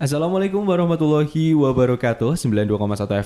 Assalamualaikum warahmatullahi wabarakatuh 92,1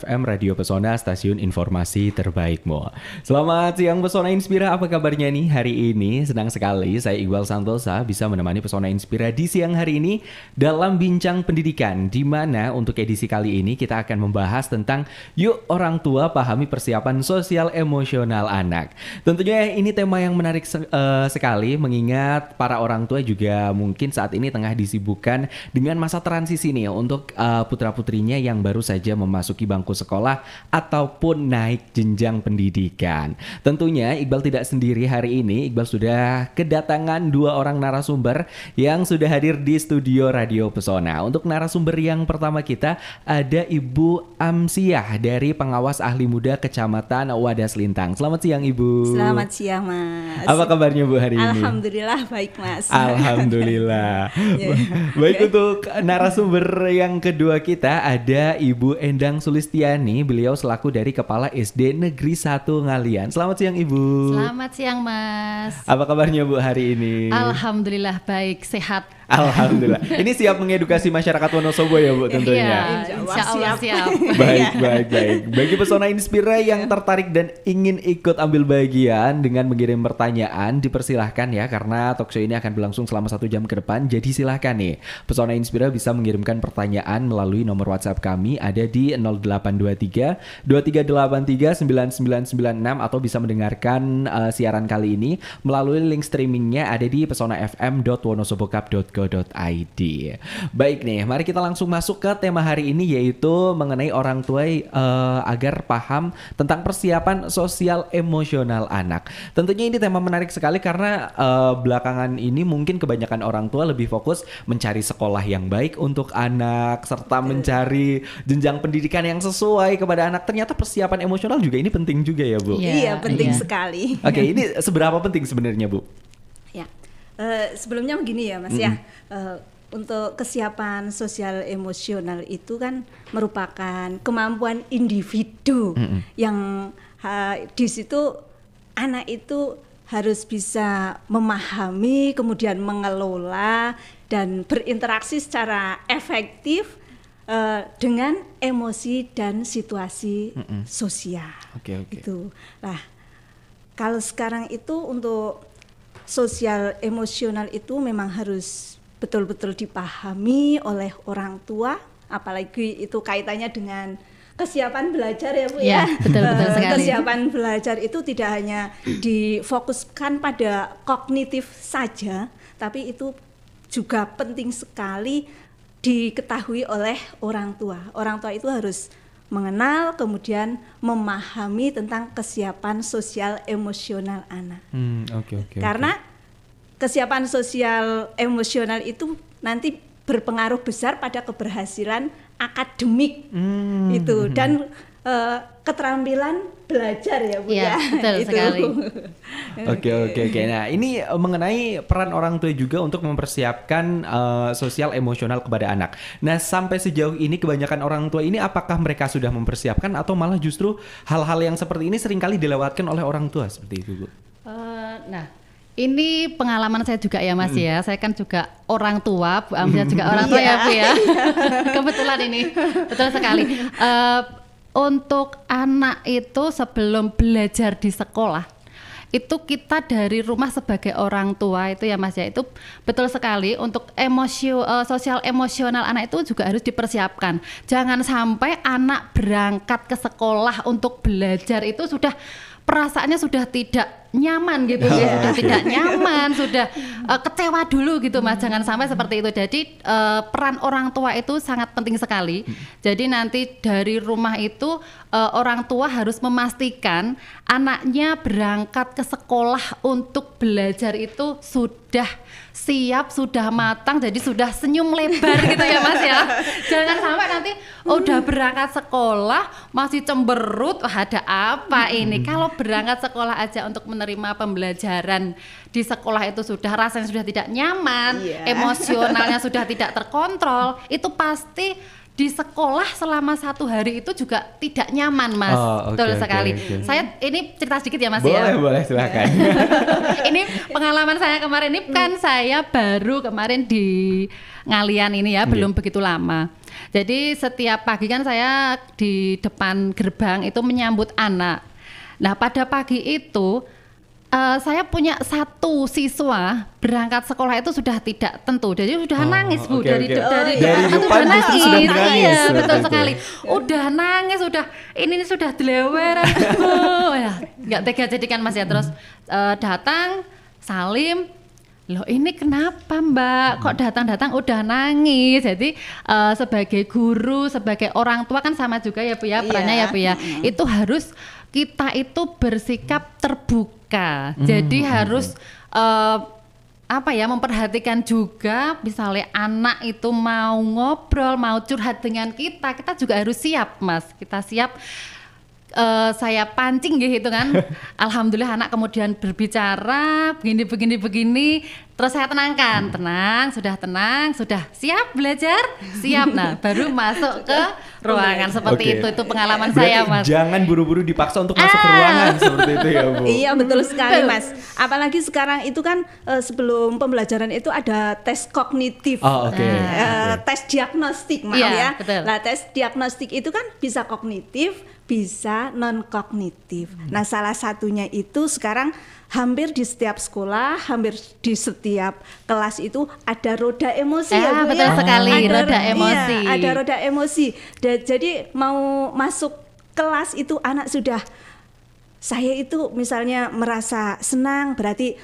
FM Radio Pesona Stasiun Informasi Terbaikmu Selamat siang Pesona Inspira Apa kabarnya nih hari ini? Senang sekali saya Iqbal Santosa Bisa menemani Pesona Inspira di siang hari ini Dalam Bincang Pendidikan di mana untuk edisi kali ini kita akan membahas tentang Yuk orang tua pahami persiapan sosial emosional anak Tentunya ini tema yang menarik se uh, sekali Mengingat para orang tua juga mungkin saat ini tengah disibukkan Dengan masa transisi sini ya untuk uh, putra-putrinya yang baru saja memasuki bangku sekolah ataupun naik jenjang pendidikan. Tentunya Iqbal tidak sendiri hari ini, Iqbal sudah kedatangan dua orang narasumber yang sudah hadir di studio Radio Pesona. Untuk narasumber yang pertama kita ada Ibu Amsiah dari Pengawas Ahli Muda Kecamatan Wadas Lintang. Selamat siang Ibu. Selamat siang Mas. Apa kabarnya Bu hari ini? Alhamdulillah baik Mas. Alhamdulillah. yeah. Baik untuk narasumber narasumber yang kedua kita ada Ibu Endang Sulistiani. Beliau selaku dari Kepala SD Negeri 1 Ngalian. Selamat siang Ibu. Selamat siang Mas. Apa kabarnya Bu hari ini? Alhamdulillah baik, sehat Alhamdulillah. Ini siap mengedukasi masyarakat Wonosobo ya Bu tentunya. Iya, insya Allah siap. siap. baik, iya. baik, baik. Bagi pesona Inspira yang iya. tertarik dan ingin ikut ambil bagian dengan mengirim pertanyaan, dipersilahkan ya karena talkshow ini akan berlangsung selama satu jam ke depan. Jadi silahkan nih, pesona Inspira bisa mengirimkan pertanyaan melalui nomor WhatsApp kami ada di 0823 2383 9996 atau bisa mendengarkan uh, siaran kali ini melalui link streamingnya ada di pesonafm.wonosobocup.com go.id. Baik nih, mari kita langsung masuk ke tema hari ini yaitu mengenai orang tua uh, agar paham tentang persiapan sosial emosional anak. Tentunya ini tema menarik sekali karena uh, belakangan ini mungkin kebanyakan orang tua lebih fokus mencari sekolah yang baik untuk anak serta mencari jenjang pendidikan yang sesuai kepada anak. Ternyata persiapan emosional juga ini penting juga ya, Bu. Ya, iya, penting iya. sekali. Oke, okay, ini seberapa penting sebenarnya, Bu? Ya, Eh, sebelumnya begini ya Mas mm -hmm. ya. Uh, untuk kesiapan sosial emosional itu kan merupakan kemampuan individu mm -hmm. yang uh, di situ anak itu harus bisa memahami, kemudian mengelola dan berinteraksi secara efektif uh, dengan emosi dan situasi mm -hmm. sosial. Oke okay, oke. Okay. Itu. Nah, kalau sekarang itu untuk sosial emosional itu memang harus betul-betul dipahami oleh orang tua apalagi itu kaitannya dengan kesiapan belajar ya Bu ya. ya. Betul betul eh, sekali. Kesiapan belajar itu tidak hanya difokuskan pada kognitif saja, tapi itu juga penting sekali diketahui oleh orang tua. Orang tua itu harus mengenal, kemudian memahami tentang kesiapan sosial emosional anak. Hmm, okay, okay, Karena okay. kesiapan sosial emosional itu nanti berpengaruh besar pada keberhasilan akademik hmm, itu dan Eh, keterampilan belajar ya bu ya, ya. betul sekali oke oke oke nah ini eh, mengenai peran orang tua juga untuk mempersiapkan uh, sosial emosional kepada anak nah sampai sejauh ini kebanyakan orang tua ini apakah mereka sudah mempersiapkan atau malah justru hal-hal yang seperti ini seringkali dilewatkan oleh orang tua seperti itu bu uh, nah ini pengalaman saya juga ya Mas hmm. ya. Saya kan juga orang tua, Bu Amja juga orang tua ya iya. Bu ya. Kebetulan ini. Betul sekali. Uh, untuk anak itu sebelum belajar di sekolah itu kita dari rumah sebagai orang tua itu ya Mas ya itu betul sekali untuk emosi uh, eh, sosial emosional anak itu juga harus dipersiapkan. Jangan sampai anak berangkat ke sekolah untuk belajar itu sudah perasaannya sudah tidak nyaman gitu ya sudah tidak nyaman sudah uh, kecewa dulu gitu mas jangan sampai seperti itu jadi uh, peran orang tua itu sangat penting sekali jadi nanti dari rumah itu uh, orang tua harus memastikan anaknya berangkat ke sekolah untuk belajar itu sudah siap sudah matang jadi sudah senyum lebar gitu ya mas ya jangan sampai nanti oh, udah berangkat sekolah masih cemberut Wah, ada apa ini kalau berangkat sekolah aja untuk menerima pembelajaran di sekolah itu sudah rasanya sudah tidak nyaman yeah. emosionalnya sudah tidak terkontrol itu pasti di sekolah selama satu hari itu juga tidak nyaman mas oh, okay, betul sekali okay, saya ini cerita sedikit ya mas boleh, ya boleh boleh silakan ini pengalaman saya kemarin ini kan hmm. saya baru kemarin di ngalian ini ya hmm. belum begitu lama jadi setiap pagi kan saya di depan gerbang itu menyambut anak nah pada pagi itu uh, saya punya satu siswa berangkat sekolah itu sudah tidak tentu. Jadi sudah oh, nangis Bu okay, dari okay. dari oh, iya. dari itu sudah nangis. Sudah nangis. Iya, iya betul sekali. Iya. Udah nangis, sudah ini, ini sudah dilewer. Bu. ya, enggak tega jadikan Mas ya terus uh, datang Salim Loh ini kenapa mbak kok hmm. datang-datang udah nangis jadi uh, sebagai guru sebagai orang tua kan sama juga ya bu ya perannya ya bu ya hmm. itu harus kita itu bersikap terbuka. Hmm. Jadi hmm. harus uh, apa ya memperhatikan juga misalnya anak itu mau ngobrol mau curhat dengan kita kita juga harus siap mas kita siap uh, saya pancing gitu, gitu kan. Alhamdulillah anak kemudian berbicara begini begini begini. Terus saya tenangkan, tenang, sudah tenang, sudah siap belajar, siap. Nah, baru masuk ke ruangan seperti okay. itu. Itu pengalaman Berarti saya, Mas. Jangan buru-buru dipaksa untuk ah. masuk ke ah. ruangan seperti itu ya, Bu. Iya, betul sekali, Mas. Apalagi sekarang itu kan uh, sebelum pembelajaran itu ada tes kognitif. Oh, oke. Okay. Uh, eh, okay. Tes diagnostik, maaf iya, ya. Betul. Nah, tes diagnostik itu kan bisa kognitif, bisa non kognitif. Hmm. Nah, salah satunya itu sekarang hampir di setiap sekolah, hampir di setiap kelas itu ada roda emosi eh, ya, ah, betul ya? sekali, ada roda iya, emosi. ada roda emosi. Dan, jadi mau masuk kelas itu anak sudah saya itu misalnya merasa senang berarti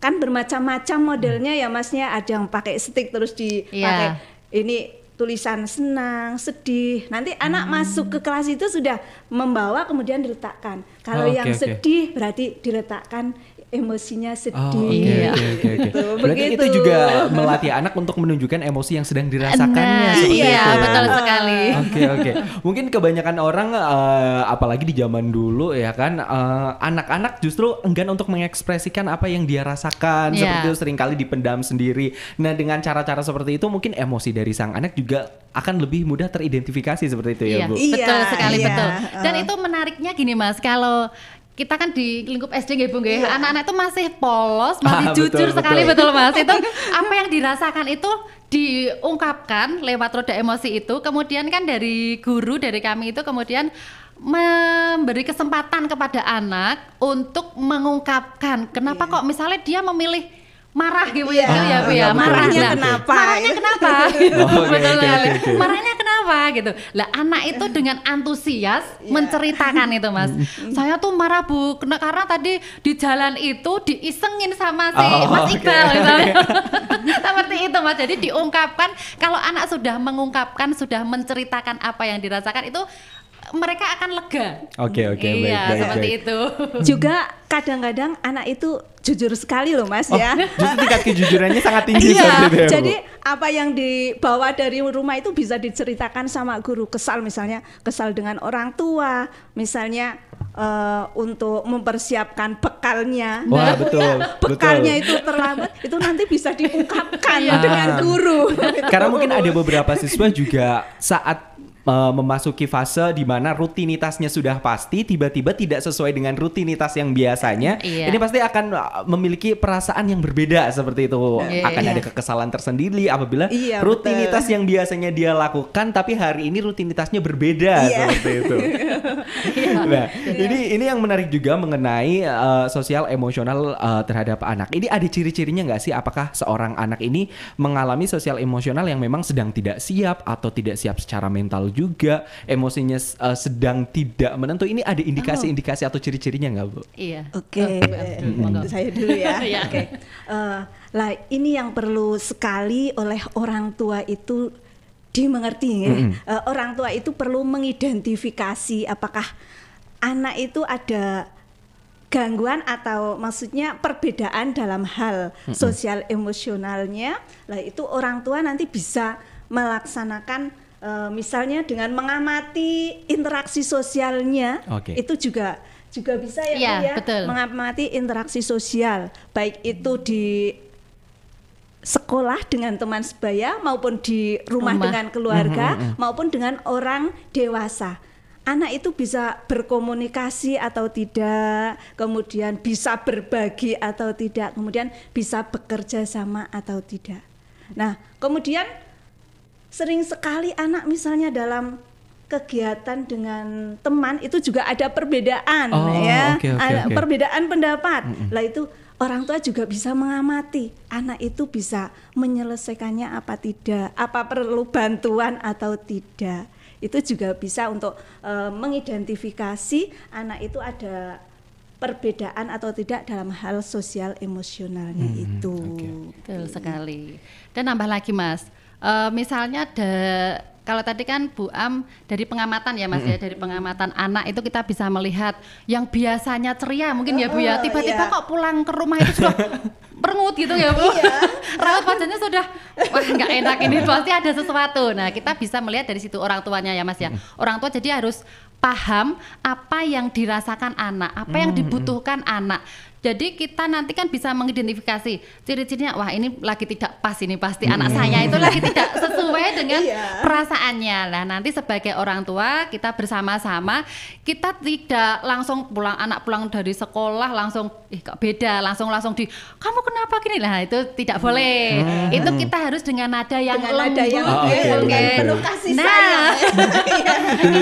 kan bermacam-macam modelnya ya Masnya, ada yang pakai stick terus dipakai iya. yeah. ini tulisan senang, sedih. Nanti hmm. anak masuk ke kelas itu sudah membawa kemudian diletakkan. Kalau oh, okay, yang sedih okay. berarti diletakkan emosinya oh, sedih. Oh, okay, okay, okay, Berarti itu juga melatih anak untuk menunjukkan emosi yang sedang dirasakannya. Nah, iya, itu. Ya. betul sekali. Oke, okay, oke. Okay. Mungkin kebanyakan orang uh, apalagi di zaman dulu ya kan eh, anak-anak uh, justru enggan untuk mengekspresikan apa yang dia rasakan. Yeah. Seperti itu seringkali dipendam sendiri. Nah, dengan cara-cara seperti itu mungkin emosi dari sang anak juga akan lebih mudah teridentifikasi seperti itu ya, iya, Bu. Iya, betul sekali, iya. betul. Dan uh. itu menariknya gini Mas, kalau kita kan di lingkup SD nggih Bu nggih. Iya. Anak-anak itu masih polos, masih ah, jujur betul, sekali betul. betul Mas. Itu apa yang dirasakan itu diungkapkan lewat roda emosi itu. Kemudian kan dari guru dari kami itu kemudian memberi kesempatan kepada anak untuk mengungkapkan kenapa yeah. kok misalnya dia memilih marah gitu iya. ya, ya, ya, ya. Marahnya nah, kenapa? Marahnya gitu? kenapa? oh, okay, Betul okay, okay, Marahnya kenapa gitu. Lah anak itu dengan antusias yeah. menceritakan itu, Mas. Saya tuh marah, Bu, karena tadi di jalan itu diisengin sama si oh, Mas Iqbal okay, misalnya. Seperti itu, Mas. Jadi diungkapkan kalau anak sudah mengungkapkan, sudah menceritakan apa yang dirasakan itu mereka akan lega. Oke okay, oke okay, iya, baik baik. seperti baik. itu. Juga kadang-kadang anak itu jujur sekali loh mas oh, ya. Justru tingkat kejujurannya sangat tinggi. iya. ya, jadi apa yang dibawa dari rumah itu bisa diceritakan sama guru kesal misalnya kesal dengan orang tua misalnya uh, untuk mempersiapkan bekalnya. Wah nah, iya, betul. bekalnya betul. itu terlambat, itu nanti bisa diungkapkan iya. dengan guru. Karena mungkin ada beberapa siswa juga saat Eh, memasuki fase di mana rutinitasnya sudah pasti tiba-tiba tidak sesuai dengan rutinitas yang biasanya yeah. ini pasti akan eh, memiliki perasaan yang berbeda seperti itu yeah, iya, akan yeah. ada kekesalan tersendiri apabila yeah, iya, rutinitas betul. yang biasanya dia lakukan tapi hari ini rutinitasnya berbeda yeah. seperti itu iya. nah yeah. ini ini yang menarik juga mengenai uh, sosial emosional uh, terhadap anak ini ada ciri-cirinya nggak sih apakah seorang anak ini mengalami sosial emosional yang memang sedang tidak siap atau tidak siap secara mental juga, emosinya uh, sedang tidak menentu. Ini ada indikasi-indikasi oh. atau ciri-cirinya nggak, Bu? Iya. Oke. Oh, okay. Uh, saya dulu ya. Iya. Oke. okay. Uh, eh, lah ini yang perlu sekali oleh orang tua itu dimengerti ya. Mm -hmm. uh, orang tua itu perlu mengidentifikasi apakah anak itu ada gangguan atau maksudnya perbedaan dalam hal mm -hmm. sosial emosionalnya, lah itu orang tua nanti bisa melaksanakan Eh, misalnya dengan mengamati interaksi sosialnya okay. itu juga juga bisa ya, ya, ya betul. mengamati interaksi sosial baik itu di sekolah dengan teman sebaya maupun di rumah, rumah. dengan keluarga mm -hmm. maupun dengan orang dewasa anak itu bisa berkomunikasi atau tidak, kemudian bisa berbagi atau tidak, kemudian bisa bekerja sama atau tidak. Nah, kemudian sering sekali anak misalnya dalam kegiatan dengan teman itu juga ada perbedaan oh, ya okay, okay, okay. perbedaan pendapat mm -hmm. lah itu orang tua juga bisa mengamati anak itu bisa menyelesaikannya apa tidak apa perlu bantuan atau tidak itu juga bisa untuk uh, mengidentifikasi anak itu ada perbedaan atau tidak dalam hal sosial emosionalnya hmm, itu. Okay. Betul sekali. Dan nambah lagi Mas, uh, misalnya de, kalau tadi kan Bu Am dari pengamatan ya Mas mm -hmm. ya dari pengamatan anak itu kita bisa melihat yang biasanya ceria mungkin oh, ya Bu ya oh, tiba-tiba yeah. kok pulang ke rumah itu sudah perengut gitu ya Bu. Iya. Raut wajahnya sudah wah nggak enak ini pasti ada sesuatu. Nah, kita bisa melihat dari situ orang tuanya ya Mas ya. Orang tua jadi harus paham apa yang dirasakan anak, apa yang dibutuhkan mm -hmm. anak. Jadi kita nanti kan bisa mengidentifikasi ciri-cirinya. Wah ini lagi tidak pas ini pasti hmm. anak saya itu lagi tidak sesuai dengan yeah. perasaannya. Nah nanti sebagai orang tua kita bersama-sama kita tidak langsung pulang anak pulang dari sekolah langsung eh kok beda langsung langsung di kamu kenapa gini lah itu tidak boleh. Hmm. Itu kita harus dengan nada yang dengan lembut. Nada yang oh, okay. Okay. Penuh kasih nah, sayang.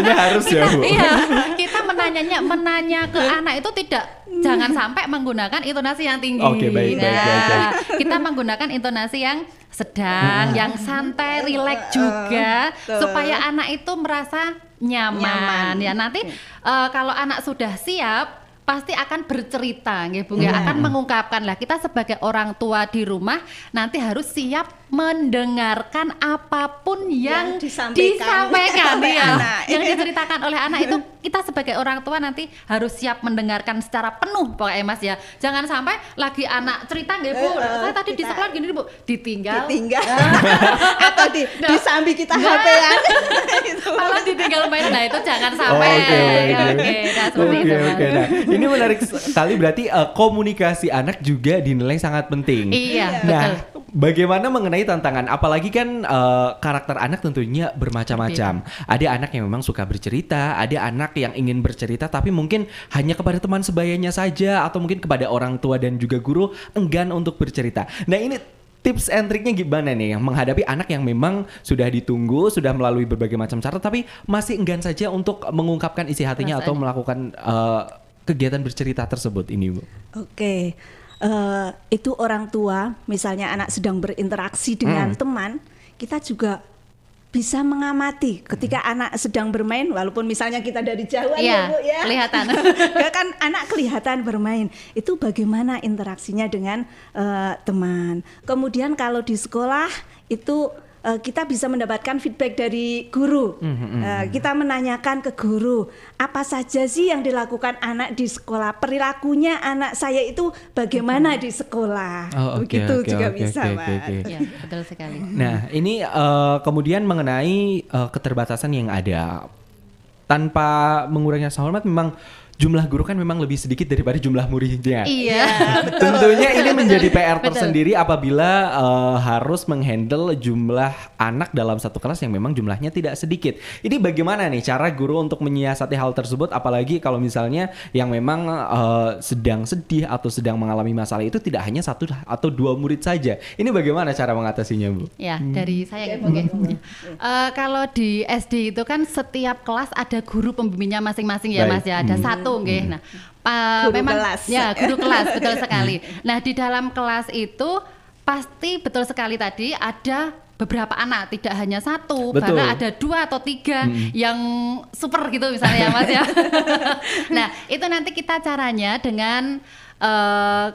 harus kita, ya Bu. Iya, kita menanyanya menanya ke iya. anak itu tidak jangan sampai menggunakan intonasi yang tinggi. Oke, okay, baik, nah, baik, baik, baik. Kita menggunakan intonasi yang sedang, hmm. yang santai, rileks juga uh, supaya anak itu merasa nyaman, nyaman. ya. Nanti uh, kalau anak sudah siap pasti akan bercerita, ya, ya. akan mengungkapkan lah. Kita sebagai orang tua di rumah nanti harus siap mendengarkan apapun yang, yang disampaikan, disampaikan ya, anak. yang iya. diceritakan oleh anak itu kita sebagai orang tua nanti harus siap mendengarkan secara penuh pokoknya mas ya jangan sampai lagi anak cerita nggak bu uh, saya tadi di sekolah gini bu ditinggal ditinggal atau di nah, disambi kita nah, hp ya gitu. ditinggal main nah itu jangan oh, sampai oh, okay, okay. okay, nah. ini menarik sekali berarti uh, komunikasi anak juga dinilai sangat penting iya nah betul. Bagaimana mengenai tantangan? Apalagi kan uh, karakter anak tentunya bermacam-macam. Iya. Ada anak yang memang suka bercerita, ada anak yang ingin bercerita tapi mungkin hanya kepada teman sebayanya saja atau mungkin kepada orang tua dan juga guru enggan untuk bercerita. Nah ini tips and triknya gimana nih yang menghadapi anak yang memang sudah ditunggu, sudah melalui berbagai macam cara tapi masih enggan saja untuk mengungkapkan isi hatinya Mas atau melakukan uh, kegiatan bercerita tersebut ini, Bu? Oke. Okay Eh, itu orang tua misalnya anak sedang berinteraksi dengan hmm. teman kita juga bisa mengamati ketika hmm. anak sedang bermain walaupun misalnya kita dari jauh ya, ya Bu ya kelihatan kan anak kelihatan bermain itu bagaimana interaksinya dengan uh, teman kemudian kalau di sekolah itu Eh, kita bisa mendapatkan feedback dari guru. Mm -hmm. uh, kita menanyakan ke guru apa saja sih yang dilakukan anak di sekolah, perilakunya anak saya itu bagaimana mm -hmm. di sekolah. Oh, okay, Begitu okay, juga okay, bisa, okay, Okay, okay. Ya, betul sekali. Nah, ini uh, kemudian mengenai uh, keterbatasan yang ada tanpa mengurangi rasa hormat memang jumlah guru kan memang lebih sedikit daripada jumlah muridnya. Iya, iya. Tentunya ini menjadi PR tersendiri apabila uh, harus menghandle jumlah anak dalam satu kelas yang memang jumlahnya tidak sedikit. Ini bagaimana nih cara guru untuk menyiasati hal tersebut apalagi kalau misalnya yang memang uh, sedang sedih atau sedang mengalami masalah itu tidak hanya satu atau dua murid saja. Ini bagaimana cara mengatasinya, Bu? Ya, hmm. dari saya gitu. Okay. Uh, kalau di SD itu kan setiap kelas ada guru pembimbingnya masing-masing ya, Baik. Mas ya. Ada hmm. satu satu hmm. nggih. Nah, pa, guru memang kelas. ya guru kelas betul sekali. Hmm. Nah, di dalam kelas itu pasti betul sekali tadi ada beberapa anak tidak hanya satu Betul. karena ada dua atau tiga hmm. yang super gitu misalnya ya mas ya nah itu nanti kita caranya dengan uh,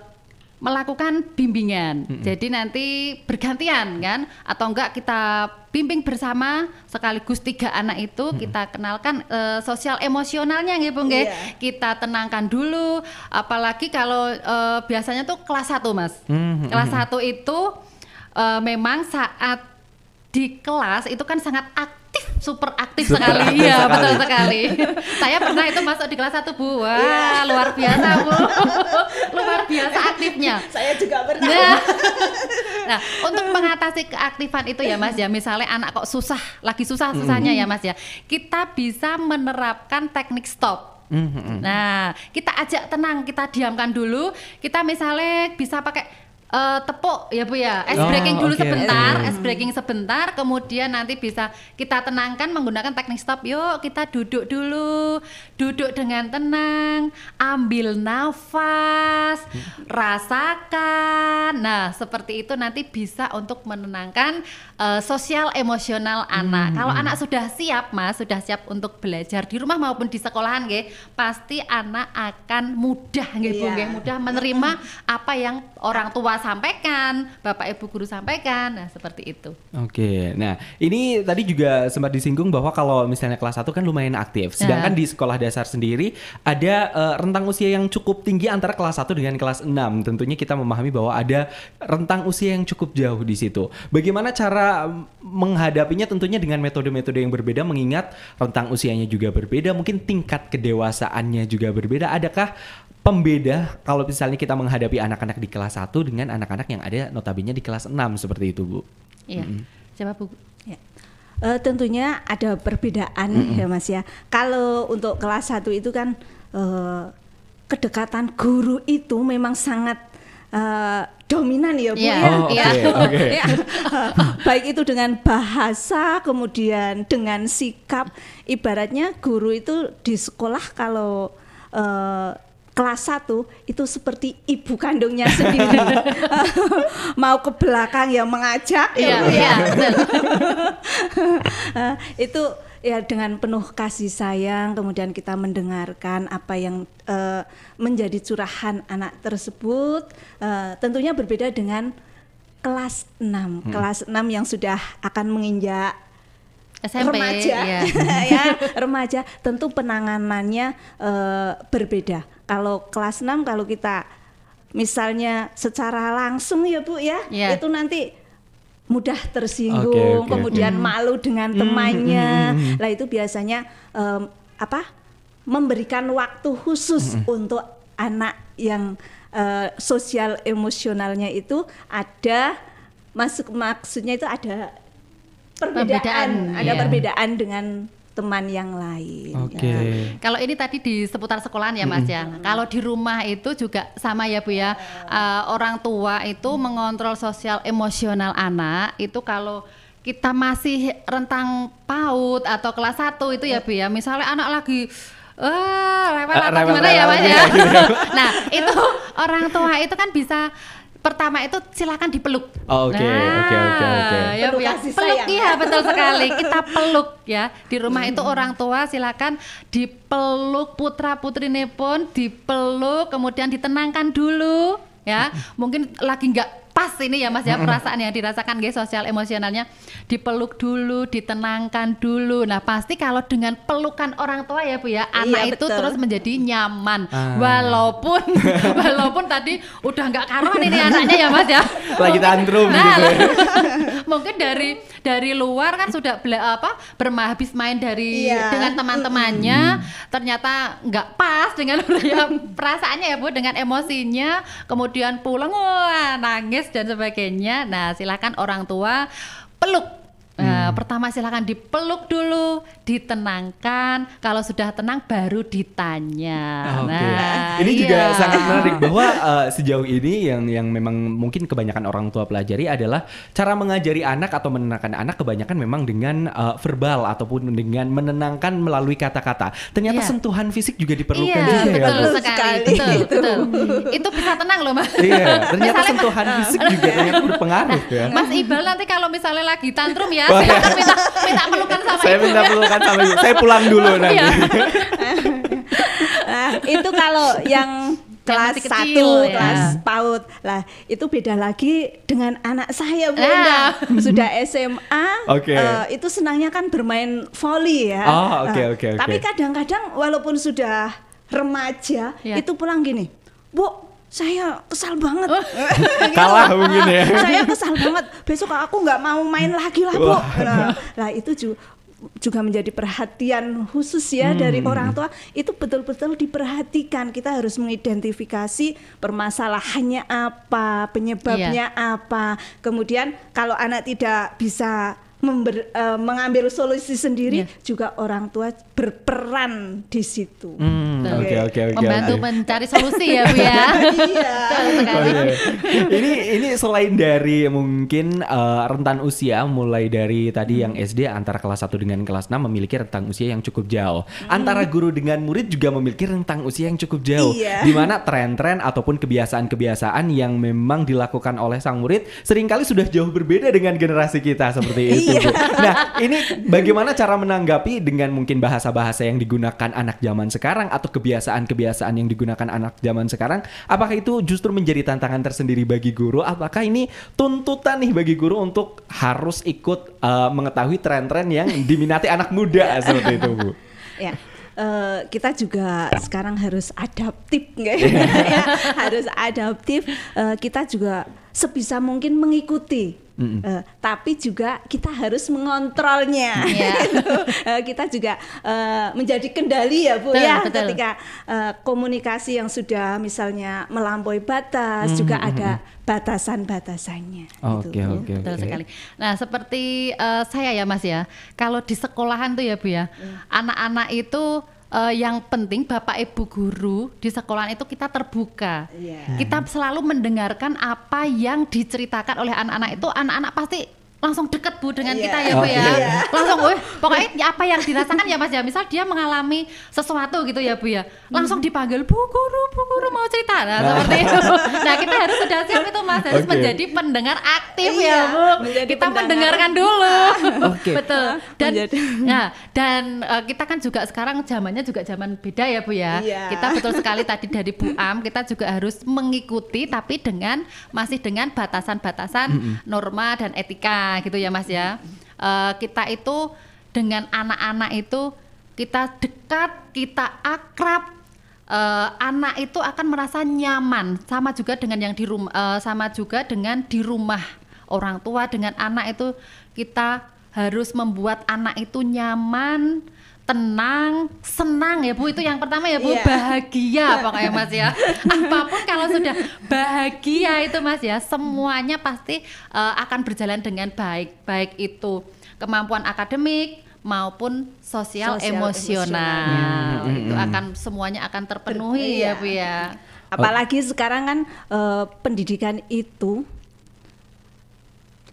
melakukan bimbingan. Mm -hmm. Jadi nanti bergantian kan atau enggak kita bimbing bersama sekaligus tiga anak itu mm -hmm. kita kenalkan uh, sosial emosionalnya nggih Bu iya. Kita tenangkan dulu apalagi kalau uh, biasanya tuh kelas 1 Mas. Mm -hmm. Kelas 1 itu uh, memang saat di kelas itu kan sangat aktif super aktif super sekali. Aktif ya sekali. betul sekali. Saya pernah itu masuk di kelas satu, Bu. Wah, yeah. luar biasa, Bu. luar biasa aktifnya. Saya juga pernah. Nah, nah, untuk mengatasi keaktifan itu ya, Mas ya. Misalnya anak kok susah, lagi susah-susahnya mm. Mm-hmm. ya, Mas ya. Kita bisa menerapkan teknik stop. Mm-hmm. Nah, kita ajak tenang, kita diamkan dulu. Kita misalnya bisa pakai Uh, tepuk ya Bu ya. Es oh, breaking dulu okay, sebentar, okay. breaking sebentar, kemudian nanti bisa kita tenangkan menggunakan teknik stop. Yuk, kita duduk dulu. Duduk dengan tenang, ambil nafas, rasakan. Nah, seperti itu nanti bisa untuk menenangkan uh, sosial emosional anak. Hmm, Kalau hmm. anak sudah siap, Mas, sudah siap untuk belajar di rumah maupun di sekolahan gak? pasti anak akan mudah nggih yeah. Bu iya. mudah menerima apa yang orang tua sampaikan, bapak ibu guru sampaikan, nah seperti itu. Oke, nah ini tadi juga sempat disinggung bahwa kalau misalnya kelas 1 kan lumayan aktif, sedangkan nah. di sekolah dasar sendiri ada uh, rentang usia yang cukup tinggi antara kelas 1 dengan kelas 6. Tentunya kita memahami bahwa ada rentang usia yang cukup jauh di situ. Bagaimana cara menghadapinya tentunya dengan metode-metode yang berbeda mengingat rentang usianya juga berbeda, mungkin tingkat kedewasaannya juga berbeda. Adakah pembeda kalau misalnya kita menghadapi anak-anak di kelas 1 dengan anak-anak yang ada notabene di kelas 6 seperti itu Bu. Iya. Mm -hmm. Siapa Bu? Ya. Uh, tentunya ada perbedaan mm -hmm. ya Mas ya. Kalau untuk kelas 1 itu kan uh, kedekatan guru itu memang sangat uh, dominan ya Bu yeah. ya. Oh, okay, iya. Okay. Iya. baik itu dengan bahasa kemudian dengan sikap ibaratnya guru itu di sekolah kalau uh, kelas 1 itu seperti ibu kandungnya sendiri mau ke belakang ya mengajak ya, ya, itu ya dengan penuh kasih sayang kemudian kita mendengarkan apa yang uh, menjadi curahan anak tersebut uh, tentunya berbeda dengan kelas 6 hmm. kelas 6 yang sudah akan menginjak SMP, remaja ya. ya remaja tentu penanganannya uh, berbeda kalau kelas 6 kalau kita misalnya secara langsung ya Bu ya, yeah. itu nanti mudah tersinggung, okay, okay. kemudian mm. malu dengan hmm. temannya. Mm, lah itu biasanya um, apa? memberikan waktu khusus mm. untuk anak yang uh, sosial emosionalnya itu ada masuk maksudnya itu ada perbedaan, perbedaan ada yeah. perbedaan dengan teman yang lain. Ya. Oke. Okay. Ya. Kalau ini tadi di seputar sekolahan ya Mas -hmm. ya. Kalau di rumah itu juga sama ya Bu ya. Uh, orang tua itu mengontrol sosial emosional anak itu kalau kita masih rentang PAUD atau kelas 1 itu ya Bu ya. Misalnya anak lagi Wah, lewat atau gimana ya Mas ya? nah, itu orang tua itu kan bisa pertama itu silakan dipeluk. Oh, oke, oke, nah, oke, oke. Ya, peluk, ya. peluk iya betul sekali. Kita peluk ya. Di rumah hmm. itu orang tua silahkan dipeluk putra putrine pun dipeluk, kemudian ditenangkan dulu ya. Mungkin lagi nggak pas ini ya Mas ya perasaan yang dirasakan guys sosial emosionalnya dipeluk dulu, ditenangkan dulu. Nah, pasti kalau dengan pelukan orang tua ya Bu ya, iya, anak iya, itu betul. terus menjadi nyaman. Ah. Walaupun walaupun tadi udah nggak karuan ini anaknya ya Mas ya. Lagi tantrum nah, gitu. Ya mungkin dari dari luar kan sudah bela, apa bermahabis main dari iya. dengan teman-temannya mm. ternyata nggak pas dengan ya, perasaannya ya Bu dengan emosinya kemudian pulang wah nangis dan sebagainya. Nah, silakan orang tua peluk Nah, Nah, pertama silahkan dipeluk dulu, ditenangkan. Kalau sudah tenang baru ditanya. Ah, okay. Nah, ini iya. juga sangat menarik bahwa uh, sejauh ini yang yang memang mungkin kebanyakan orang tua pelajari adalah cara mengajari anak atau menenangkan anak kebanyakan memang dengan uh, verbal ataupun dengan menenangkan melalui kata-kata. Ternyata yeah. sentuhan fisik juga diperlukan yeah, juga ya, betul ya. sekali. Betul, itu. betul. Itu bisa tenang loh, Mas. Iya, yeah, ternyata sentuhan fisik juga ternyata berpengaruh ya. nah, ya. Mas Ibal nanti kalau misalnya lagi tantrum ya, minta, minta pelukan sama saya ibu. minta pelukan sama ibu saya pulang dulu oh, iya. nanti nah, itu kalau yang kelas kecil, satu ya. kelas PAUD lah itu beda lagi dengan anak saya bunda ah. sudah SMA okay. uh, eh, itu senangnya kan bermain volley ya oh, okay, eh, okay, okay. tapi kadang-kadang walaupun sudah remaja yeah. itu pulang gini bu saya kesal banget oh. gitu. kalah mungkin ya saya kesal banget besok aku nggak mau main lagi lah bu nah, lah itu juga juga menjadi perhatian khusus ya hmm. dari orang tua itu betul-betul diperhatikan kita harus mengidentifikasi permasalahannya apa penyebabnya iya. apa kemudian kalau anak tidak bisa member, uh, mengambil solusi sendiri yeah. juga orang tua berperan di situ. Hmm, oke oke oke. Membantu okay. mencari solusi ya Bu ya. iya. iya. ini ini selain dari mungkin uh, rentan usia mulai dari tadi hmm. yang SD antara kelas 1 dengan kelas 6 memiliki rentang usia yang cukup jauh. Hmm. Antara guru dengan murid juga memiliki rentang usia yang cukup jauh. Iya. Di mana tren-tren ataupun kebiasaan-kebiasaan yang memang dilakukan oleh sang murid seringkali sudah jauh berbeda dengan generasi kita seperti iya, itu. Iya. setuju. nah, ini bagaimana cara menanggapi dengan mungkin bahasa-bahasa yang digunakan anak zaman sekarang atau kebiasaan-kebiasaan yang digunakan anak zaman sekarang? Apakah itu justru menjadi tantangan tersendiri bagi guru? Apakah ini tuntutan nih bagi guru untuk harus ikut uh, mengetahui tren-tren yang diminati anak muda seperti itu, Bu? Ya, Uh, kita juga sekarang harus adaptif, nggak ya? Iya. ya harus adaptif. Uh, kita juga sebisa mungkin mengikuti Mm -hmm. uh, tapi juga kita harus mengontrolnya. Yeah. Iya. Gitu. uh, kita juga uh, menjadi kendali ya Bu betul, ya betul. ketika uh, komunikasi yang sudah misalnya melampaui batas mm -hmm. juga ada batasan-batasannya. Gitu, oke oke sekali. Nah, seperti uh, saya ya Mas ya. Kalau di sekolahan tuh ya Bu ya, mm. anak-anak mm. Anak -anak itu uh, yang penting bapak ibu guru di sekolah itu kita terbuka. Yeah. Kita selalu mendengarkan apa yang diceritakan oleh anak-anak itu anak-anak pasti langsung deket bu dengan yeah. kita ya bu okay. ya langsung bu pokoknya apa yang dirasakan ya mas ya misal dia mengalami sesuatu gitu ya bu ya langsung hmm. dipanggil bu guru bu guru mau cerita nah, nah seperti itu nah kita harus sudah siap itu mas harus okay. menjadi pendengar aktif yeah. ya bu menjadi kita mendengarkan dulu okay. betul dan menjadi. Nah, dan uh, kita kan juga sekarang zamannya juga zaman beda ya bu ya yeah. kita betul sekali tadi dari Bu Am kita juga harus mengikuti tapi dengan masih dengan batasan-batasan mm -hmm. norma dan etika gitu ya Mas ya. Uh, kita itu dengan anak-anak itu kita dekat, kita akrab, uh, anak itu akan merasa nyaman sama juga dengan yang di rumah eh, uh, sama juga dengan di rumah orang tua dengan anak itu kita harus membuat anak itu nyaman tenang, senang ya Bu. Itu yang pertama ya Bu, yeah. bahagia pokoknya Mas ya. Apapun kalau sudah bahagia itu Mas ya, semuanya pasti uh, akan berjalan dengan baik. Baik itu kemampuan akademik maupun sosial, sosial emosional. Mm -hmm. Itu akan semuanya akan terpenuhi Ter ya iya. Bu ya. Oh. Apalagi sekarang kan uh, pendidikan itu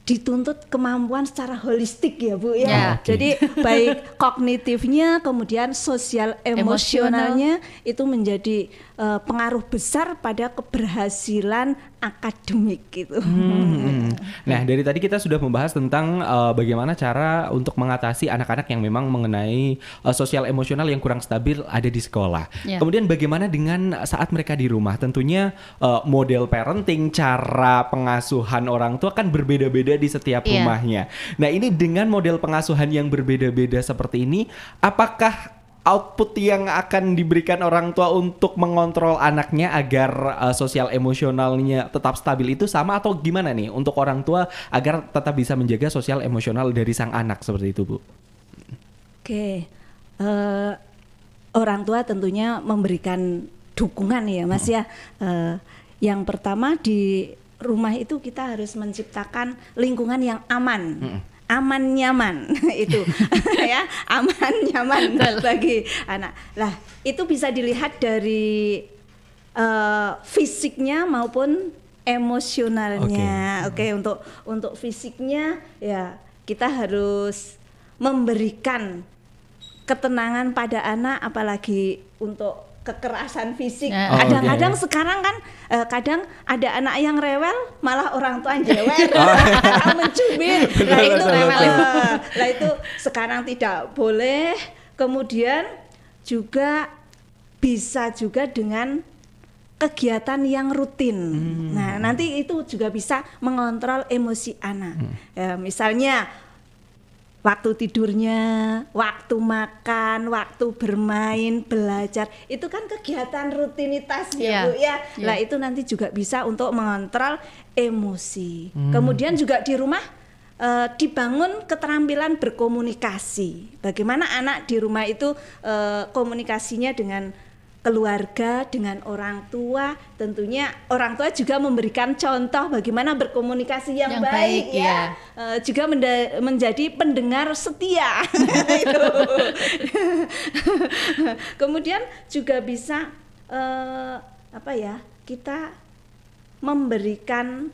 dituntut kemampuan secara holistik ya Bu ya. Yeah. Ya, jadi baik kognitifnya kemudian sosial emosionalnya itu menjadi uh, pengaruh besar pada keberhasilan akademik gitu. Hmm. Nah dari tadi kita sudah membahas tentang uh, bagaimana cara untuk mengatasi anak-anak yang memang mengenai uh, sosial emosional yang kurang stabil ada di sekolah. Yeah. Kemudian bagaimana dengan saat mereka di rumah? Tentunya uh, model parenting, cara pengasuhan orang tua kan berbeda-beda di setiap yeah. rumahnya. Nah ini dengan model pengasuhan yang berbeda-beda seperti ini, apakah output yang akan diberikan orang tua untuk mengontrol anaknya agar uh, sosial emosionalnya tetap stabil itu sama atau gimana nih untuk orang tua agar tetap bisa menjaga sosial emosional dari sang anak seperti itu Bu? Oke, uh, orang tua tentunya memberikan dukungan ya Mas hmm. ya. Uh, yang pertama di rumah itu kita harus menciptakan lingkungan yang aman. Hmm aman nyaman itu ya aman nyaman bagi anak. Lah itu bisa dilihat dari uh, fisiknya maupun emosionalnya. Oke okay. okay, hmm. untuk untuk fisiknya ya kita harus memberikan ketenangan pada anak apalagi untuk kekerasan fisik. Nah. Oh, Kadang-kadang oh, iya, okay. Iya. sekarang kan uh, kadang ada anak yang rewel malah orang tua jewer oh. mencubit. Nah itu rewel. nah itu sekarang tidak boleh. Kemudian juga bisa juga dengan kegiatan yang rutin. Hmm. Nah, nanti itu juga bisa mengontrol emosi anak. Hmm. Ya, misalnya waktu tidurnya, waktu makan, waktu bermain, belajar. Itu kan kegiatan rutinitas ya, yeah. Bu ya. Yeah. Iya. Nah, itu nanti juga bisa untuk mengontrol emosi. Hmm. Kemudian juga di rumah e, dibangun keterampilan berkomunikasi. Bagaimana anak di rumah itu e, komunikasinya dengan keluarga dengan orang tua tentunya orang tua juga memberikan contoh bagaimana berkomunikasi yang, yang baik, baik ya, ya. Uh, juga menjadi pendengar setia gitu. kemudian juga bisa uh, apa ya kita memberikan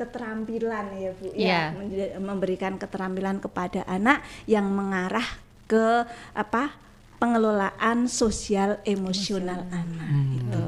keterampilan ya bu yeah. Ya. Iya. memberikan keterampilan kepada anak yang mengarah ke apa pengelolaan sosial emosional anak hmm. itu.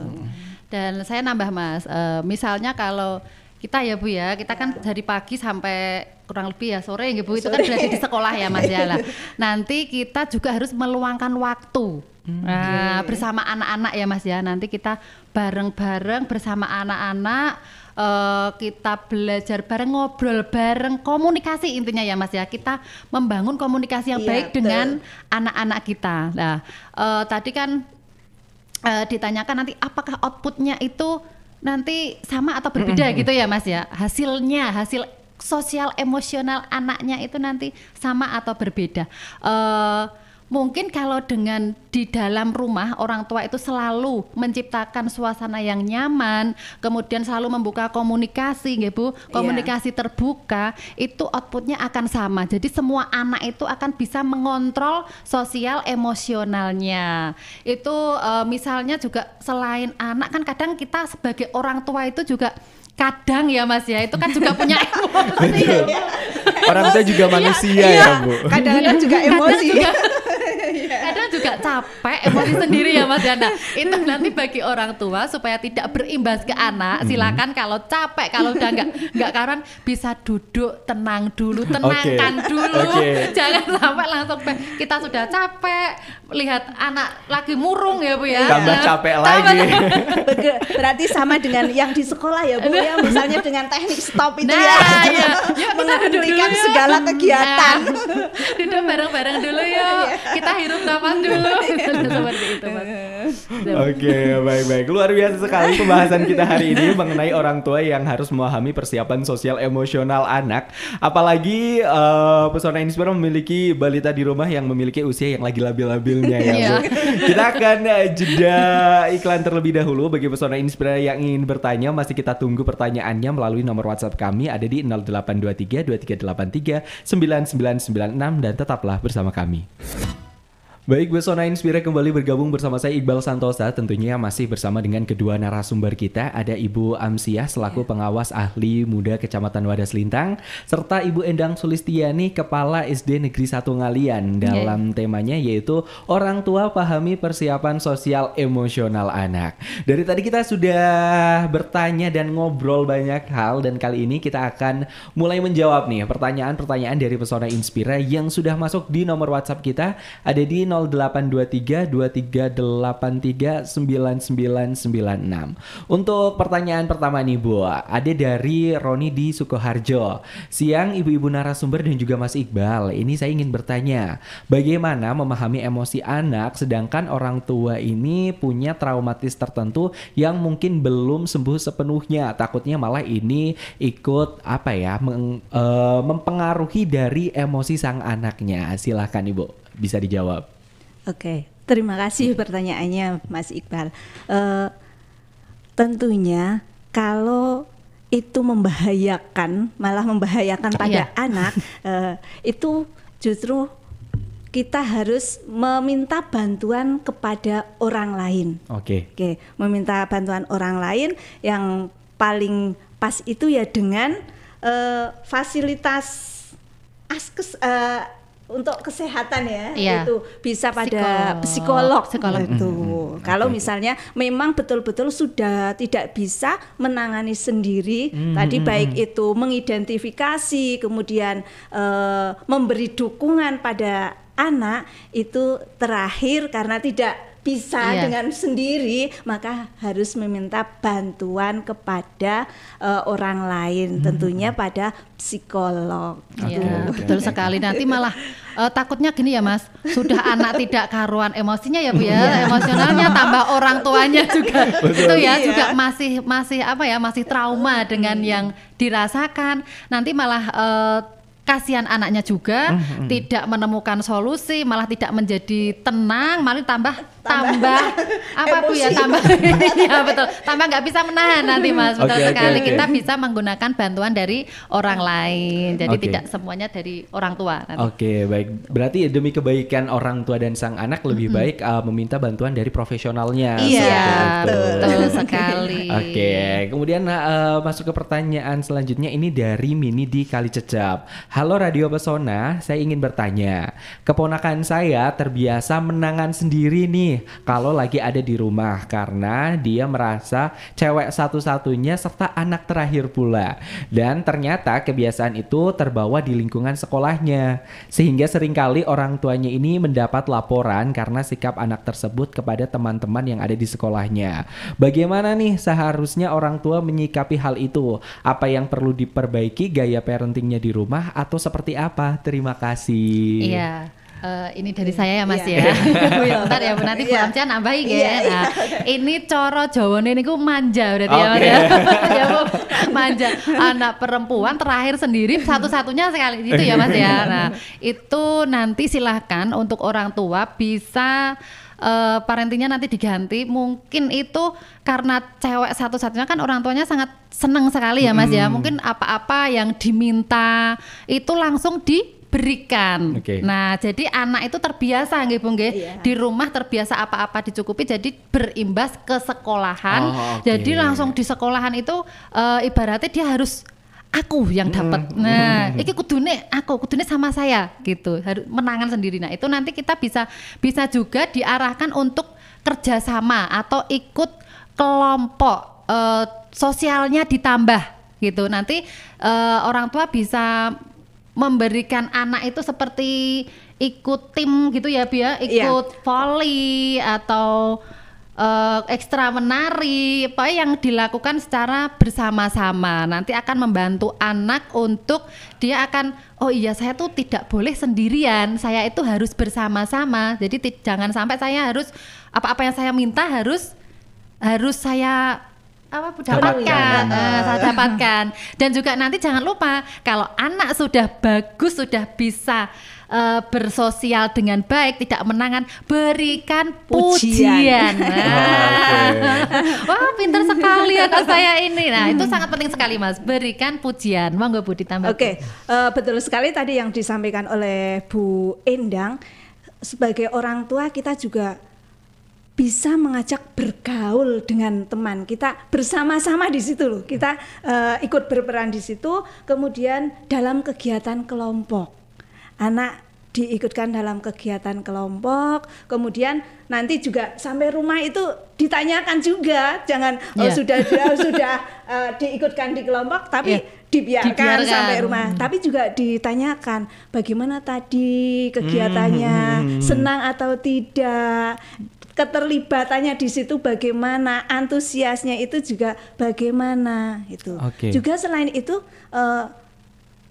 Dan saya nambah Mas, uh, misalnya kalau kita ya Bu ya, kita kan ya. dari pagi sampai kurang lebih ya sore ya Bu, sore. itu kan berarti di sekolah ya Mas ya lah. Nanti kita juga harus meluangkan waktu. Hmm. Nah, iya. bersama anak-anak ya Mas ya. Nanti kita bareng-bareng bersama anak-anak uh, kita belajar bareng, ngobrol bareng, komunikasi intinya ya Mas ya. Kita membangun komunikasi yang ya, baik dengan anak-anak kita. Nah, uh, tadi kan uh, ditanyakan nanti apakah outputnya itu nanti sama atau berbeda mm-hmm. gitu ya Mas ya. Hasilnya, hasil sosial emosional anaknya itu nanti sama atau berbeda. Uh, Mungkin kalau dengan di dalam rumah orang tua itu selalu menciptakan suasana yang nyaman, kemudian selalu membuka komunikasi, gitu Bu, iya. komunikasi yeah. terbuka itu outputnya akan sama. Jadi semua anak itu akan bisa mengontrol sosial emosionalnya. Itu e, misalnya juga selain anak kan kadang kita sebagai orang tua itu juga kadang ya mas ya itu kan juga punya emosi orang tua juga iya. manusia ya, ya bu kadang-kadang juga emosi kadang juga juga capek emosi sendiri ya Mas Dana. Itu nanti bagi orang tua supaya tidak berimbas ke anak, hmm. silakan kalau capek kalau udah nggak nggak karan bisa duduk tenang dulu, tenangkan okay. dulu. Okay. Jangan sampai langsung kita sudah capek lihat anak lagi murung ya Bu ya. Tambah nah, capek Tambah lagi. Tambah. Berarti sama dengan yang di sekolah ya Bu ya, misalnya dengan teknik stop itu nah, ya. ya. Yuk, menghentikan segala nah. kegiatan. Nah, duduk bareng-bareng dulu yuk. Iya. Kita hirup nafas dulu Oke, baik-baik. Luar biasa sekali pembahasan kita hari ini mengenai orang tua yang harus memahami persiapan sosial emosional anak. Apalagi uh, pesona Inspira memiliki balita di rumah yang memiliki usia yang lagi labil-labilnya ya, iya. Bu. kita akan eh, jeda iklan terlebih dahulu bagi pesona Inspira yang ingin bertanya masih kita tunggu pertanyaannya melalui nomor WhatsApp kami ada di 0823 2383 9996 dan tetaplah bersama kami. Baik, gue Sona Inspira kembali bergabung bersama saya Iqbal Santosa. Tentunya masih bersama dengan kedua narasumber kita. Ada Ibu Amsiah selaku iya. pengawas ahli muda Kecamatan Wadas Lintang. Serta Ibu Endang Sulistiani, Kepala SD Negeri Satu Ngalian. Iya. Dalam yeah. temanya yaitu Orang Tua Pahami Persiapan Sosial Emosional Anak. Dari tadi kita sudah bertanya dan ngobrol banyak hal. Dan kali ini kita akan mulai menjawab nih pertanyaan-pertanyaan dari Pesona Inspira yang sudah masuk di nomor WhatsApp kita. Ada di 0823 2383 9996. Untuk pertanyaan pertama nih Bu, ada dari Roni di Sukoharjo. Siang ibu-ibu narasumber dan juga Mas Iqbal, ini saya ingin bertanya, bagaimana memahami emosi anak sedangkan orang tua ini punya traumatis tertentu yang mungkin belum sembuh sepenuhnya. Takutnya malah ini ikut apa ya, meng, uh, mempengaruhi dari emosi sang anaknya. Silahkan Ibu, bisa dijawab. Oke, terima kasih pertanyaannya Mas Iqbal. Uh, tentunya kalau itu membahayakan, malah membahayakan iya. pada iya. anak, uh, itu justru kita harus meminta bantuan kepada orang lain. Oke. Okay. Oke, meminta bantuan orang lain yang paling pas itu ya dengan uh, fasilitas askes uh, untuk kesehatan ya iya. itu bisa pada psikolog, psikolog, itu mm-hmm. mm-hmm. kalau okay. misalnya memang betul-betul sudah tidak bisa menangani sendiri mm-hmm. tadi mm-hmm. baik itu mengidentifikasi kemudian uh, memberi dukungan pada anak itu terakhir karena tidak bisa yeah. dengan sendiri, maka harus meminta bantuan kepada uh, orang lain, hmm. tentunya pada psikolog. Okay, iya. gitu. okay. betul sekali. Nanti malah uh, takutnya gini ya, Mas. Sudah anak tidak karuan emosinya ya, Bu ya. Iya. Emosionalnya tambah orang tuanya juga. Itu ya iya. juga masih masih apa ya, masih trauma dengan iya. yang dirasakan. Nanti malah uh, kasihan anaknya juga mm -hmm. tidak menemukan solusi malah tidak menjadi tenang malah tambah tambah apa tuh ya tambah ya betul tambah nggak bisa menahan nanti mas betul okay, sekali okay, kita okay. bisa menggunakan bantuan dari orang lain jadi okay. tidak semuanya dari orang tua oke okay, baik berarti demi kebaikan orang tua dan sang anak lebih mm -hmm. baik uh, meminta bantuan dari profesionalnya iya betul, betul sekali oke okay. kemudian uh, masuk ke pertanyaan selanjutnya ini dari mini di kali cecap halo radio pesona saya ingin bertanya keponakan saya terbiasa menangan sendiri nih kalau lagi ada di rumah karena dia merasa cewek satu-satunya serta anak terakhir pula. Dan ternyata kebiasaan itu terbawa di lingkungan sekolahnya sehingga seringkali orang tuanya ini mendapat laporan karena sikap anak tersebut kepada teman-teman yang ada di sekolahnya. Bagaimana nih seharusnya orang tua menyikapi hal itu? Apa yang perlu diperbaiki gaya parentingnya di rumah atau seperti apa? Terima kasih. Iya. Uh, ini dari iya. saya ya Mas yeah. ya. Iya. ntar ya, nanti Bu iya. Amca nambahi ya. Yeah, nah, ini coro cara ini ku manja berarti okay. ya Mas ya. ya manja. Anak perempuan terakhir sendiri satu-satunya sekali itu ya Mas ya. Nah, itu nanti silahkan untuk orang tua bisa uh, parentingnya nanti diganti mungkin itu karena cewek satu-satunya kan orang tuanya sangat seneng sekali ya mas hmm. ya mungkin apa-apa yang diminta itu langsung di berikan. Okay. Nah, jadi anak itu terbiasa nggih Bu nggih. Iya. Di rumah terbiasa apa-apa dicukupi jadi berimbas ke sekolahan. Oh, okay. Jadi langsung di sekolahan itu e, ibaratnya dia harus aku yang dapat. Mm. Nah, iki kudune aku, kudune sama saya gitu. Harus menangan sendiri. Nah, itu nanti kita bisa bisa juga diarahkan untuk kerjasama atau ikut kelompok e, sosialnya ditambah gitu. Nanti e, orang tua bisa memberikan anak itu seperti ikut tim gitu ya Bia, iya. ikut yeah. volley atau uh, ekstra menari, apa yang dilakukan secara bersama-sama. Nanti akan membantu anak untuk dia akan oh iya saya tuh tidak boleh sendirian, saya itu harus bersama-sama. Jadi jangan sampai saya harus apa-apa yang saya minta harus harus saya apa dapatkan uh, dapatkan dan juga nanti jangan lupa kalau anak sudah bagus sudah bisa uh, bersosial dengan baik tidak menangan berikan pujian, wah wow, pinter sekali anak saya ini nah itu hmm. sangat penting sekali mas berikan pujian monggo Bu ditambah oke okay. uh, eh, betul sekali tadi yang disampaikan oleh Bu Endang sebagai orang tua kita juga bisa mengajak bergaul dengan teman kita bersama-sama di situ loh kita uh, ikut berperan di situ kemudian dalam kegiatan kelompok anak diikutkan dalam kegiatan kelompok kemudian nanti juga sampai rumah itu ditanyakan juga jangan yeah. Oh, iya. sudah oh, sudah, sudah eh, uh, diikutkan di kelompok tapi yeah. Dibiarkan, dibiarkan sampai rumah hmm. tapi juga ditanyakan bagaimana tadi kegiatannya hmm. senang atau tidak keterlibatannya di situ bagaimana, antusiasnya itu juga bagaimana itu. Okay. Juga selain itu uh,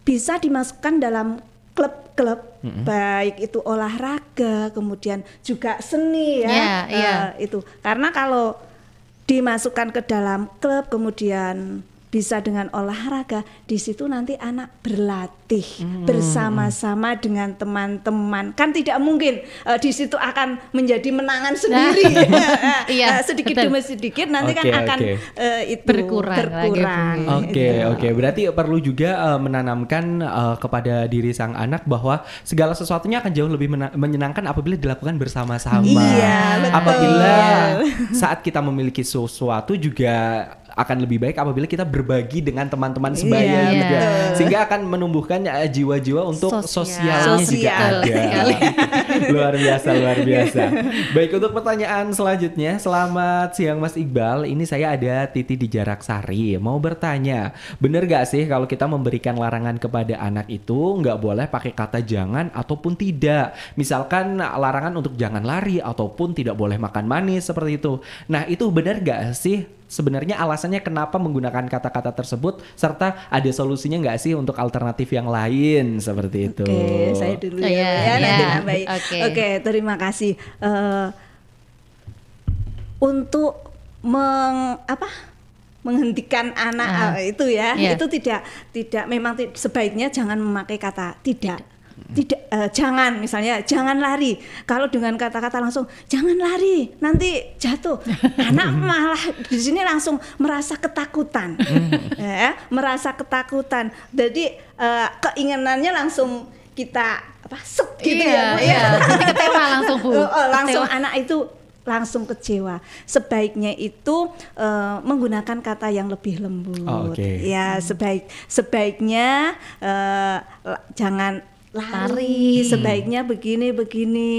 bisa dimasukkan dalam klub-klub mm-hmm. baik itu olahraga, kemudian juga seni ya. Yeah, yeah. Uh, itu. Karena kalau dimasukkan ke dalam klub kemudian bisa dengan olahraga di situ nanti anak berlatih hmm. bersama-sama dengan teman-teman kan tidak mungkin uh, di situ akan menjadi menangan nah. sendiri iya, uh, sedikit betul. demi sedikit nanti okay, kan akan uh, itu berkurang oke oke okay, okay. berarti perlu juga uh, menanamkan uh, kepada diri sang anak bahwa segala sesuatunya akan jauh lebih menyenangkan apabila dilakukan bersama-sama iya, apabila iya. saat kita memiliki sesuatu juga akan lebih baik apabila kita berbagi dengan teman-teman iya, sebaya yeah, juga. Yeah. Sehingga akan menumbuhkan eh, jiwa-jiwa untuk sosial. sosialnya Sosial. juga ada. Iya. luar biasa, luar biasa. baik untuk pertanyaan selanjutnya, selamat siang Mas Iqbal. Ini saya ada Titi di Jarak Sari. Mau bertanya, bener gak sih kalau kita memberikan larangan kepada anak itu nggak boleh pakai kata jangan ataupun tidak? Misalkan larangan untuk jangan lari ataupun tidak boleh makan manis seperti itu. Nah itu bener gak sih sebenarnya alasannya kenapa menggunakan kata-kata tersebut serta ada solusinya nggak sih untuk alternatif yang lain seperti itu. Oke, okay, saya dulu oh, ya. Yeah, ya, yeah. yeah. Oke, okay. okay, terima kasih. Uh, untuk meng apa? menghentikan anak uh, itu ya. Yeah. Itu tidak tidak memang sebaiknya jangan memakai kata tidak. tidak tidak uh, jangan misalnya jangan lari kalau dengan kata-kata langsung jangan lari nanti jatuh anak malah di sini langsung merasa ketakutan ya merasa ketakutan jadi uh, keinginannya langsung kita apa sep gitu iya, ya, iya. ya. langsung bu oh, oh, langsung ketewa. anak itu langsung kecewa. Sebaiknya itu uh, menggunakan kata yang lebih lembut. Oh, okay. Ya, sebaik sebaiknya uh, jangan lari hmm. sebaiknya begini begini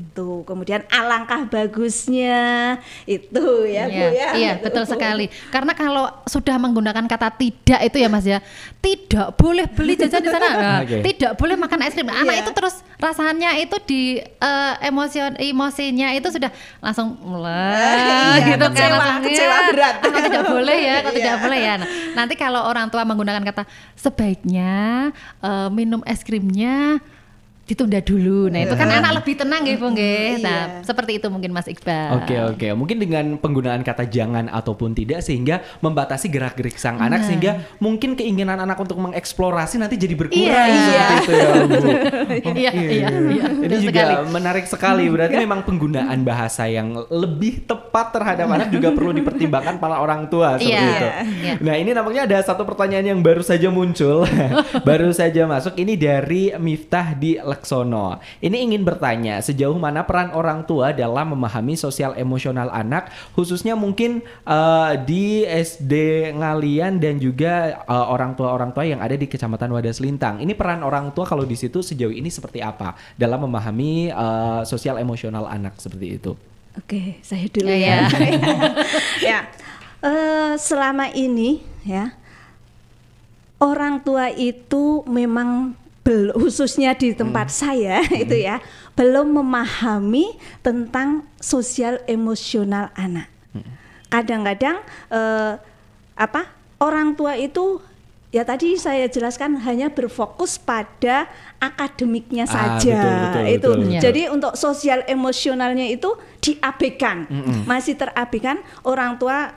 itu kemudian alangkah bagusnya itu ya iya, Bu ya iya itu. betul sekali karena kalau sudah menggunakan kata tidak itu ya Mas ya tidak boleh beli jajan di sana nah, okay. tidak boleh makan es krim nah, anak yeah. itu terus rasanya itu di uh, emosion emosinya itu sudah langsung mulai iya, gitu kan kecewa, kecewa iya. berat ah, kalau tidak boleh ya kalau iya. tidak boleh ya nah, nanti kalau orang tua menggunakan kata sebaiknya uh, minum es krimnya ra ditunda dulu. Nah, itu kan iya. anak lebih tenang gitu, Bu nggih. Iya. Nah, seperti itu mungkin Mas Iqbal. Oke, okay, oke. Okay. Mungkin dengan penggunaan kata jangan ataupun tidak sehingga membatasi gerak-gerik sang nah. anak sehingga mungkin keinginan anak untuk mengeksplorasi nanti jadi berkurang iya. seperti itu ya, Bu. iya, iya, iya. Ini juga sekali. menarik sekali. Berarti memang penggunaan bahasa yang lebih tepat terhadap anak juga perlu dipertimbangkan para orang tua seperti yeah. itu. Yeah. Nah, ini namanya ada satu pertanyaan yang baru saja muncul. baru saja masuk ini dari Miftah di Sono, Ini ingin bertanya, sejauh mana peran orang tua dalam memahami sosial emosional anak, khususnya mungkin uh, di SD Ngalian dan juga uh, orang tua-orang tua yang ada di Kecamatan Wadas Lintang. Ini peran orang tua kalau di situ sejauh ini seperti apa dalam memahami uh, sosial emosional anak seperti itu? Oke, saya dulu iya, ya. Iya. Ya, ya. Uh, selama ini ya orang tua itu memang khususnya di tempat hmm. saya hmm. itu ya belum memahami tentang sosial emosional anak. Hmm. Kadang-kadang eh, apa orang tua itu ya tadi saya jelaskan hanya berfokus pada akademiknya ah, saja betul, betul, itu betul, betul. Iya. jadi untuk sosial emosionalnya itu diabaikan hmm, -hmm. masih terabaikan. orang tua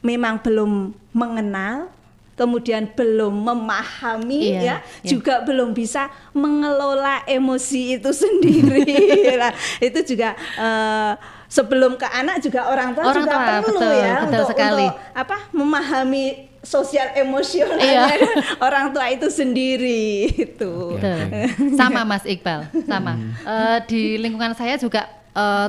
memang belum mengenal kemudian belum memahami yeah, ya, yeah. juga belum bisa mengelola emosi itu sendiri. nah, itu juga uh, sebelum ke anak juga orang tua orang juga tua, perlu betul, ya betul untuk, sekali. untuk apa memahami sosial emosional iya. orang tua itu sendiri itu. Okay, sama Mas Iqbal, sama. uh, di lingkungan saya juga uh,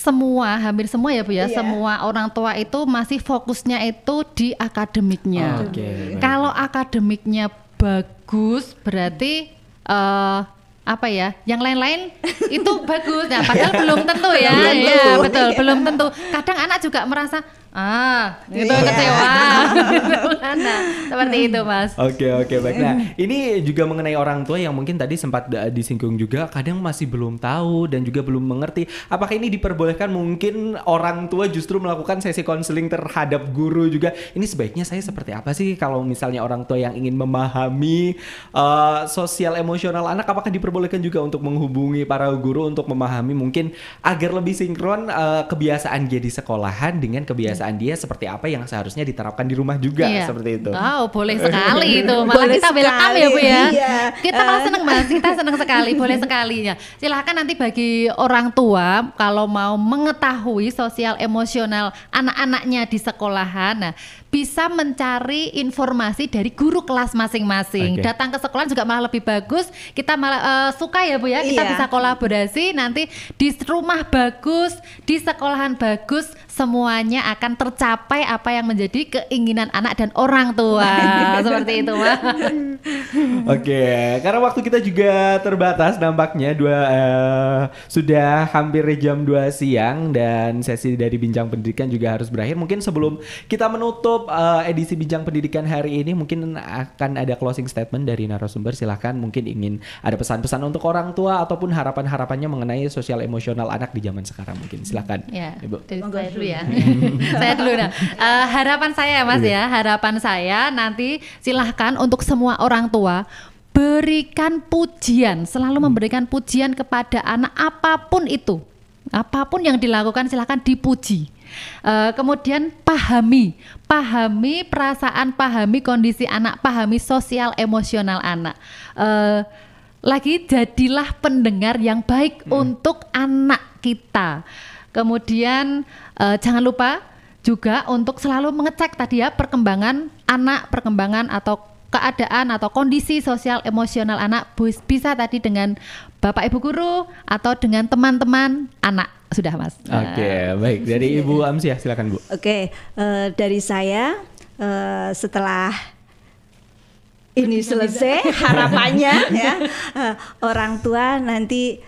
semua hampir semua ya Bu ya, iya. semua orang tua itu masih fokusnya itu di akademiknya. Okay. Kalau akademiknya bagus berarti uh, apa ya yang lain-lain itu bagus nah padahal belum tentu ya belum ya betul belum tentu kadang anak juga merasa ah iya. itu yeah. kecewa nah, seperti itu mas oke okay, oke okay, baik nah ini juga mengenai orang tua yang mungkin tadi sempat disinggung juga kadang masih belum tahu dan juga belum mengerti apakah ini diperbolehkan mungkin orang tua justru melakukan sesi konseling terhadap guru juga ini sebaiknya saya seperti apa sih kalau misalnya orang tua yang ingin memahami uh, sosial emosional anak apakah diperbolehkan juga untuk menghubungi para guru untuk memahami mungkin agar lebih sinkron uh, kebiasaan jadi sekolahan dengan kebiasaan kebiasaan dia seperti apa yang seharusnya diterapkan di rumah juga iya. seperti itu. Wow, boleh sekali itu. Malah boleh kita belakang ya Bu ya. Iya. Kita malah eh. seneng banget. kita seneng sekali, boleh sekalinya. Silahkan nanti bagi orang tua kalau mau mengetahui sosial emosional anak-anaknya di sekolahan, nah bisa mencari informasi dari guru kelas masing-masing. Okay. Datang ke sekolah juga malah lebih bagus. Kita malah uh, suka ya Bu ya, kita iya. bisa kolaborasi nanti di rumah bagus, di sekolahan bagus, semuanya akan tercapai apa yang menjadi keinginan anak dan orang tua seperti itu mah oke karena waktu kita juga terbatas nampaknya dua uh, sudah hampir jam 2 siang dan sesi dari bincang pendidikan juga harus berakhir mungkin sebelum kita menutup uh, edisi bincang pendidikan hari ini mungkin akan ada closing statement dari narasumber silahkan mungkin ingin ada pesan-pesan untuk orang tua ataupun harapan-harapannya mengenai sosial emosional anak di zaman sekarang mungkin silahkan ya, ibu dulu ya. Hmm. saya dulu nah. Uh, harapan saya Mas ya, harapan saya nanti silahkan untuk semua orang tua berikan pujian, selalu hmm. memberikan pujian kepada anak apapun itu. Apapun yang dilakukan silahkan dipuji. Uh, kemudian pahami, pahami perasaan, pahami kondisi anak, pahami sosial emosional anak. Uh, lagi jadilah pendengar yang baik hmm. untuk anak kita. Kemudian uh, jangan lupa juga untuk selalu mengecek tadi ya perkembangan anak, perkembangan atau keadaan atau kondisi sosial emosional anak bisa tadi dengan Bapak Ibu guru atau dengan teman-teman anak sudah Mas. Oke, okay, uh. baik. Dari Ibu ya silakan Bu. Oke, okay, uh, eh, dari saya uh, setelah ini selesai harapannya ya uh, orang tua nanti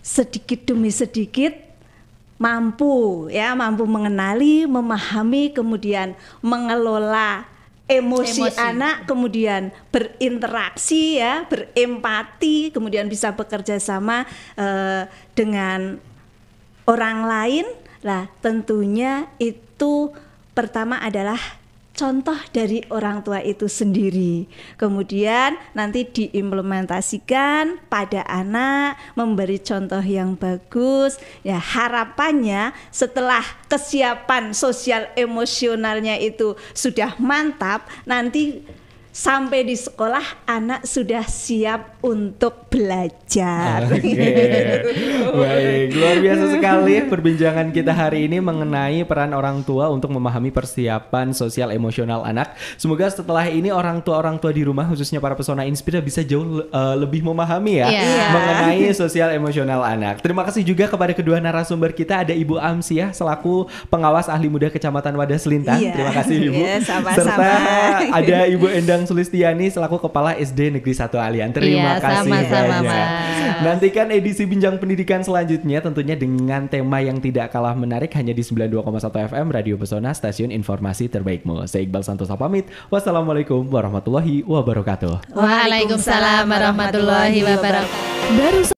sedikit demi sedikit mampu ya mampu mengenali, memahami, kemudian mengelola emosi, emosi anak kemudian berinteraksi ya berempati kemudian bisa bekerja sama uh, dengan orang lain lah tentunya itu pertama adalah contoh dari orang tua itu sendiri. Kemudian nanti diimplementasikan pada anak, memberi contoh yang bagus. Ya, harapannya setelah kesiapan sosial emosionalnya itu sudah mantap, nanti sampai di sekolah anak sudah siap untuk belajar. Ah, okay. Baik, luar biasa sekali perbincangan kita hari ini mengenai peran orang tua untuk memahami persiapan sosial emosional anak. Semoga setelah ini orang tua-orang tua di rumah khususnya para pesona inspira bisa jauh uh, lebih memahami ya yeah. Iya. mengenai sosial emosional anak. Terima kasih juga kepada kedua narasumber kita ada Ibu Amsiah selaku pengawas ahli muda Kecamatan Wadas Lintang. Yeah. Terima kasih Ibu. Yeah, sama -sama. Serta ada Ibu Endang Sulistiani selaku Kepala SD Negeri 1 Alian. Terima iya, kasih sama, banyak. Sama, Nantikan edisi binjang Pendidikan selanjutnya tentunya dengan tema yang tidak kalah menarik hanya di 92,1 FM Radio Pesona Stasiun Informasi Terbaikmu. Saya Iqbal Santosa pamit. Wassalamualaikum warahmatullahi wabarakatuh. Waalaikumsalam warahmatullahi wabarakatuh. Baru